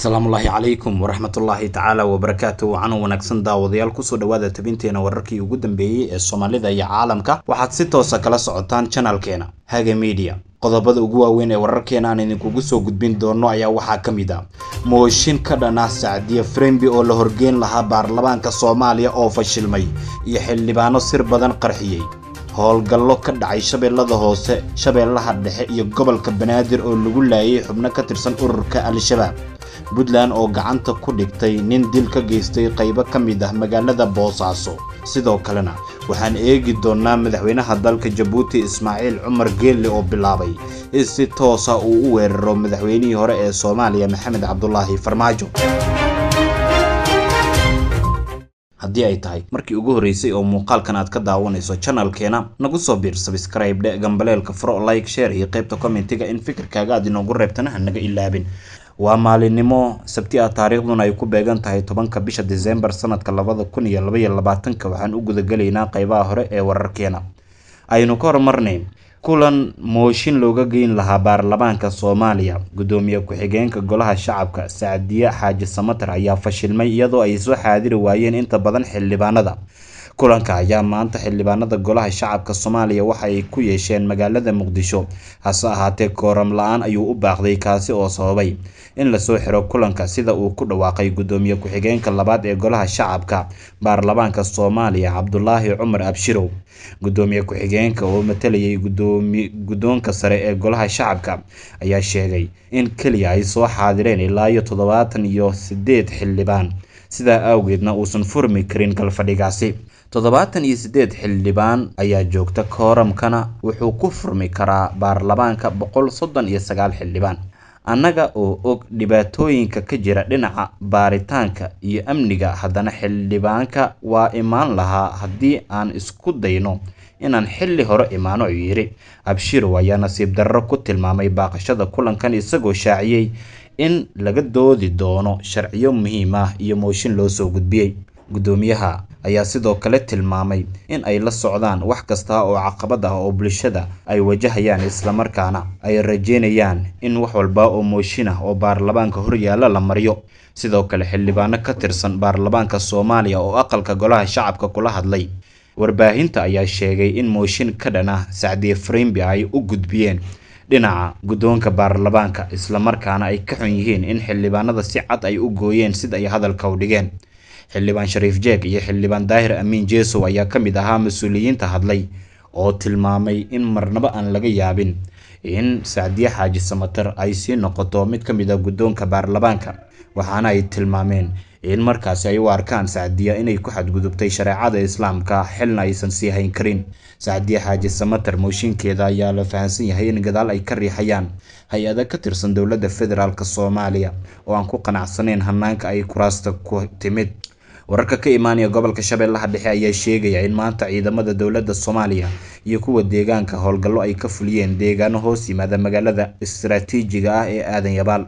asalaamullaahi calaykum waraxmatullaahi tacaala wabarakaatu wacan wanaagsan daawadayaal kusoo dhawaada tabinteena wararkii ugu dambeeyey ee soomaalida iyo caalamka waxaad si toosa kala socotaan janalkeena haga media qodobada ugu waaweyn ee wararkeena aan idinkugu soo gudbin doonno ayaa waxaa ka mid a ah. mooshin ka dhan sacdiya frembi oo la horgeyn lahaa baarlamaanka soomaaliya oo fashilmay iyo xildhibaano sir badan qarxiyey howlgallo ka dhacay shabeellada hoose shabeellaha dhexe iyo gobolka banaadir oo lagu laayay xubno ka tirsan ururka al-shabaab puntland oo gacanta ku dhigtay nin dil ka geystay qaybo ka mid ah magaalada boosaaso sidoo kalena waxaan eegi doonnaa madaxweynaha dalka jabuuti ismaaciil cumar geelle oo bilaabay in si toosa ah uu u weeraro madaxweynihii hore ee soomaaliya maxamed cabdulaahi farmaajo haddii ay tahay markii ugu horreysay oo muuqaalkan aad ka daawanayso janalkeena nagu soo biir dhe gambaleelka faro like share iyo qaybta commentiga in fikirkaaga aad inoogu reebtanaha naga ilaabin waa maalinnimo sabti ah taariikhduna ay ku beegan tahay tobanka bisha deseembar sanadka labada kun iyo labaiyo labaatanka waxaan u gudagelaynaa qaybaha hore ee wararkeena aynu ka horumarnay kulan mooshin looga geyn lahaa baarlamaanka soomaaliya guddoomiye ku-xigeenka golaha shacabka sacdiye xaaji samater ayaa fashilmay iyadoo ay soo xaadiri waayeen inta badan xildhibaanada kulanka ayaa maanta xildhibaanada golaha shacabka soomaaliya waxa ay ku yeesheen magaalada muqdisho hase ahaatee kooram la-aan ayuu u baaqday kaasi oo sababay in lasoo xiro kulanka sida uu ku dhawaaqay gudoomiye ku-xigeenka labaad ee golaha shacabka baarlamaanka soomaaliya cabdulaahi cumar abshirow gudoomiye ku-xigeenka oo matalayay guddoonka sare ee golaha shacabka ayaa sheegay in keliya ay soo xaadireen ilaa iyo toddobaatan iyo sideed xildhibaan sidaa awgeedna uusan furmi karin galfadhigaasi toddobaatan iyo siddeed xildhibaan ayaa joogta kooramkana wuxuu ku furmi karaa baarlamaanka boqol soddon iyo sagaal xildhibaan annaga oo og dhibaatooyinka ka jira dhinaca baaritaanka iyo amniga haddana xildhibaanka waa imaan lahaa haddii aan isku dayno inaan xilli hore imaano u yidhi abshirow ayaa nasiib darro ku tilmaamay baaqashada kulankan isagoo shaaciyey in laga doodi doono sharciyo muhiim ah iyo mooshin loo soo gudbiyey gudoomiyaha ayaa sidoo kale tilmaamay in ay la socdaan wax kasta oo caqabad ah oo bulshada ay wajahayaan islamarkaana ay rajeynayaan in wax walba oo mooshin ah oo baarlamaanka horyaalla la maryo sidoo kale xildhibaano ka tirsan baarlamaanka soomaaliya oo aqalka golaha shacabka kula hadlay warbaahinta ayaa sheegay in mooshin ka dhan ah sacdiye farimbi ay u gudbiyeen dhinaca guddoonka baarlamaanka islamarkaana ay ka xun yihiin in xildhibaanada si cad ay u gooyeen sida ay hadalka u dhigeen xildhibaan shariif jeeg iyo xildhibaan daahir amiin jeesow ayaa ka mid ahaa mas-uuliyiinta hadlay oo tilmaamay in marnaba aan laga yaabin in sacdiye xaaji samater ay sii noqoto mid ka mid a ah guddoonka baarlamaanka waxaana ay tilmaameen in markaasi ay u arkaan sacdiya inay ku xadgudubtay shareecada islaamka xilna aysan sii hayn karin sacdiya xaaji samater mooshinkeeda ayaa la fahansan yahay in gadaal ay ka riixayaan hay-ada ka tirsan dowladda federaalk soomaaliya oo aan ku qanacsanayn hannaanka ay kuraasta ku timid wararka ka imaanaya gobolka shabeellaha dhexe ayaa sheegaya in maanta ciidamada dowladda soomaaliya iyo kuwa deegaanka howlgallo ay ka fuliyeen deegaano hoos yimaada magaalada istaraatiijiga ah ee aadan yabaal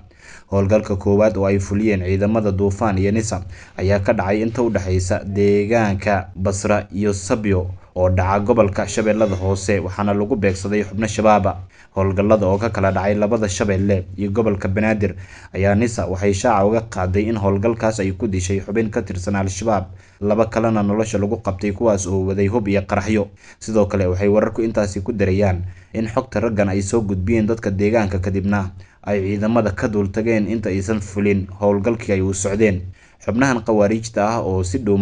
howlgalka koowaad oo ay fuliyeen ciidamada duufaan iyo nisab ayaa ka dhacay inta u dhexaysa deegaanka basra iyo sabyo oo dhaca gobolka shabeellada hoose waxaana lagu beegsaday xubno shabaaba ah. howlgallada oo ka kala dhacay labada shabeelle iyo gobolka banaadir ayaa nisa waxay shaaca uga qaaday in howlgalkaas ay ku dishay xubin ka tirsan al-shabaab laba kalena nolosha lagu qabtay kuwaas oo waday hub iyo qaraxyo sidoo kale waxay wararku intaasi ku darayaan in xogta raggan ay soo gudbiyeen dadka deegaanka kadibna ay ciidamada ka duultageen inta aysan fulin howlgalkii ay uu socdeen Xubnahan khawaariijta ah oo si dhow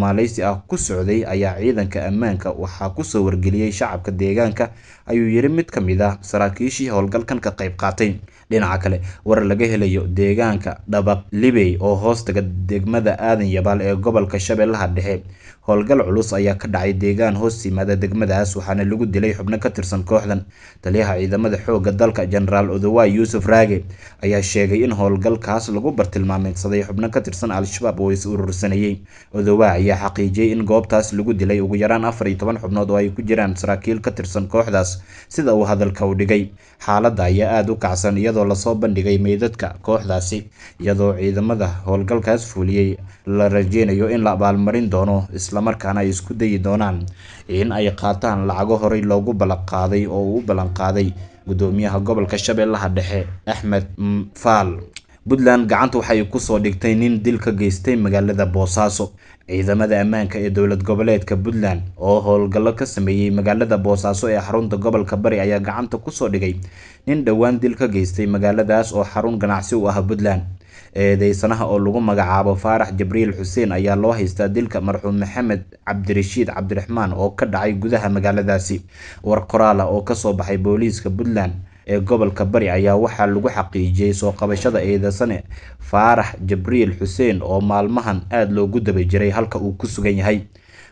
ah ku socday ayaa ciidanka ammaanka waxaa ku soo wargeliyay shacabka deegaanka, ayuu yiri mid ka mid ah saraakiishii howlgalkan ka qayb qaatay. Dhinaca kale, warar laga helayo deegaanka dhabaq Libey oo hoos taga degmada Aadan Yabaal ee gobolka Shabeellaha Dhexe. Howlgal culus ayaa ka dhacay deegaan hoos yimaada degmadaas waxaana lagu dilay xubno ka tirsan kooxdan. Taliyaha ciidamada xoogga dalka Generaal Odawaye Yuusuf Raage ayaa sheegay in howlgalkaas lagu bartilmaameedsaday xubno ka tirsan Al-shabaab oo is urursanayay. Odawaye ayaa xaqiijiyay in goobtaas lagu dilay ugu yaraan afar iyo toban xubnood oo ay ku jiraan saraakiil ka tirsan kooxdaas, sida uu hadalka u dhigay. Xaaladda ayaa aada u kacsan iyadoo lasoo bandhigay meydadka kooxdaasi, iyadoo ciidamada howlgalkaas fuuliyey la rajeynayo in la abaalmarin doono isla islamarkaana ay isku dayi doonaan in ay qaataan lacago horey loogu balanqaaday oo u ballanqaaday gudoomiyaha gobolka shabeellaha dhexe axmed faal puntland gacanta waxay kusoo dhigtay nin dil ka geystay magaalada boosaaso ciidamada ammaanka ee dowlad goboleedka puntland oo howlgallo ka sameeyey magaalada boosaaso ee xarunta gobolka bari ayaa gacanta kusoo dhigay nin dhowaan dil ka geystay magaaladaas oo xarun ganacsi u ah puntland eedeysanaha oo lagu magacaabo faarax jibriil xuseen ayaa loo haystaa dilka marxuum maxamed cabdirashiid cabdiraxmaan oo ka dhacay gudaha magaaladaasi war qoraala oo kasoo baxay booliiska puntland ee gobolka bari ayaa waxaa lagu xaqiijiyey soo qabashada eedeysane faarax jibriil xuseen oo maalmahan aada loogu daba jiray halka uu ku sugan yahay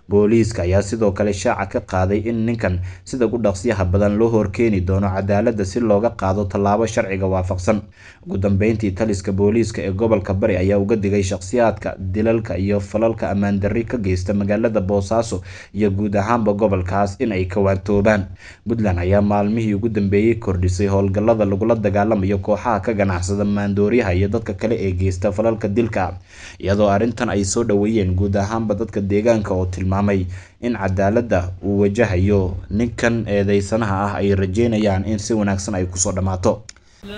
Booliiska ayaa sidoo kale shaaca ka qaaday in ninkan sida ugu dhaqsiyaha badan loo horkeeni doono cadaaladda si looga qaado tallaabo sharciga waafaqsan. Ugu dambeyntii, taliska booliiska ee gobolka Bari ayaa uga digay shaqsiyaadka dilalka iyo falalka ammaan ka geysta magaalada Boosaaso iyo guud ahaanba gobolkaas in ay ka waantoobaan. Puntland ayaa maalmihii ugu dambeeyey kordhisay howlgallada lagula dagaalamayo kooxaha ka ganacsada maandooryaha iyo dadka kale ee geysta falalka dilka iyadoo arrintan ay soo dhaweeyeen guud ahaanba dadka deegaanka oo tilmaamay tilmaamay in cadaaladda uu wajahayo ninkan eedaysanaha ah ay rajeynayaan in si wanaagsan ay kusoo dhammaato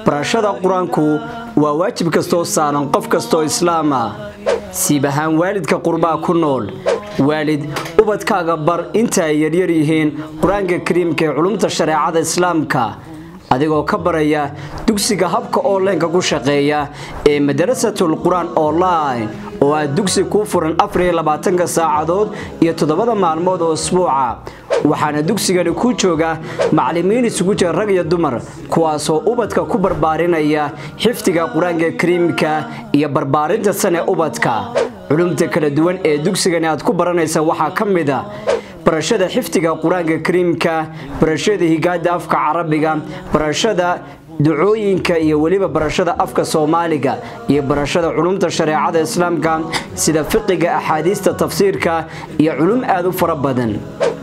barashada qur-aanku waa waajib kastoo saaran qof kastoo islaama ah. siib ahaan waalidka qurbaha ku nool waalid ubadkaaga bar inta ay yaryar yihiin qur-aanka kariimka ee culumta shareecada islaamka adigoo ka baraya dugsiga habka onlineka ku shaqeeya ee madarasatul qur-aan online oo aa dugsi kuu furan labaatanka saacadood iyo toddobada maalmood oo usbuuca waxaana dugsigani ku jooga macalimiin isugu jira rag iyo dumar kuwaasoo ubadka ku barbaarinaya xifdiga qur-aanka kariimka iyo barbaarinta sane ubadka culumta kala duwan ee dugsigani aad ku baranaysa waxaa ka mid a barashada xifdiga qur-aanka kariimka barashada higaada afka carabiga barashada ducooyinka iyo weliba barashada afka soomaaliga iyo barashada culumta shareecada islaamka sida fiqiga axaadiista tafsiirka iyo culum aad u fara badan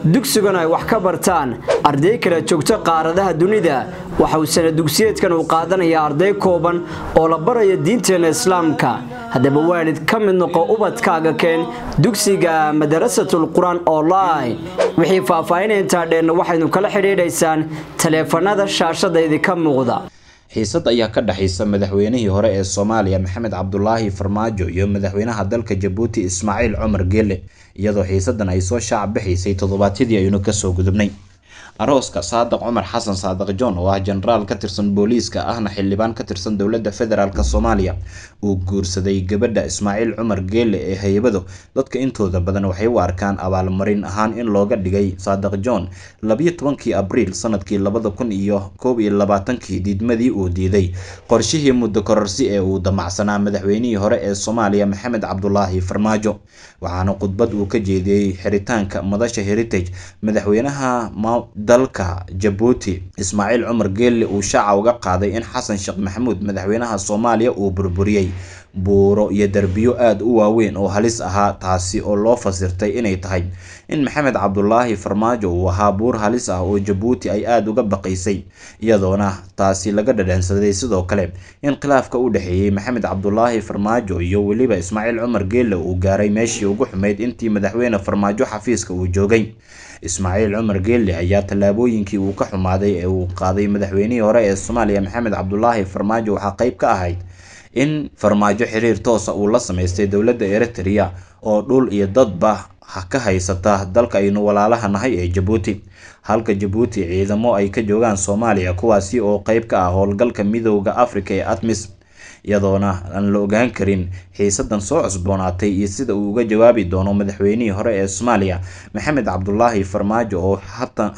dugsigan ay wax ka bartaan arday kala joogto qaaradaha dunida waxa uu sana dugsiyeedkan uu qaadanayaa arday kooban oo la baraya diinteenna islaamka haddaba waalid ka mid noqo ubadkaaga keen dugsiga madarasatul qur-aan online wixii faahfaahinay intaa dheen waxaynu kala xidhiidhaysaan taleefanada shaashadaydi ka muuqda xiisad ayaa ka dhexaysa madaxweynihii hore ee soomaaliya maxamed cabdulaahi farmaajo iyo madaxweynaha dalka jabuuti ismaaciil cumar geele iyadoo xiisaddan ay soo shaac baxaysay toddobaadyadii aynu ka soo gudubnay arooska saadiq cumar xasan saadiq john oo ah jenaraal ka tirsan booliiska ahna xildhibaan ka tirsan dowladda federaalk soomaaliya uu guursaday gabadha ismaaciil cumar geele ee haybado dadka intooda badan waxay u arkaan abaalmarin ahaan in looga dhigay saadiq john labiyo tobankii abriil sanadkii labada kun iyo koob iyo labaatankii diidmadii uu diiday qorshihii muddo kororsi ee uu damacsanaa madaxweynihii hore ee soomaaliya maxamed cabdulaahi farmaajo waxaana khudbad uu ka jeediyey xiritaanka madasha heritage madaxweynaha dalka Jabuuti Ismaaciil Cumar Geelli uu shaaca uga qaaday in Xasan Sheekh Maxamuud madaxweynaha Soomaaliya uu burburiyey buuro iyo derbiyo aada u waaweyn oo halis ahaa taasi oo loo fasirtay inay tahay in maxamed cabdulaahi farmaajo uu ahaa buur halis ah oo jabuuti ay aada uga baqaysay iyadoona taasi laga dhadhansaday sidoo kale in khilaafka u dhexeeyey maxamed cabdulaahi farmaajo iyo weliba ismaaciil cumar geelle uu gaaray meeshii ugu xumayd intii madaxweyne farmaajo xafiiska uu joogay ismaaciil cumar geelle ayaa tallaabooyinkii uu ka xumaaday ee uu qaaday madaxweynihii hore ee soomaaliya maxamed cabdulaahi farmaajo waxaa qayb ka ahayd in farmaajo xiriir toosa uu la samaystay dowladda eritrea oo dhul iyo dadba ka haysata dalka aynu walaalaha nahay ee jabuuti halka jabuuti ciidamo ay ka joogaan soomaaliya kuwaasi oo qayb ka ah howlgalka midooda afrika ee atmis iyadoona aan la ogaan karin xiisadan soo cusboonaatay iyo sida uu uga jawaabi doono madaxweynihii hore ee soomaaliya maxamed cabdulaahi farmaajo oo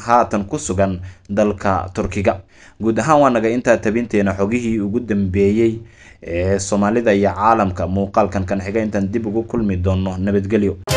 haatan ku sugan dalka turkiga guud ahaan waa nagay intaa tabinteena xogihii ugu dambeeyey ee soomaalida iyo caalamka muuqaalkan kanxiga intaan dib ugu kulmi doono nabadgelyo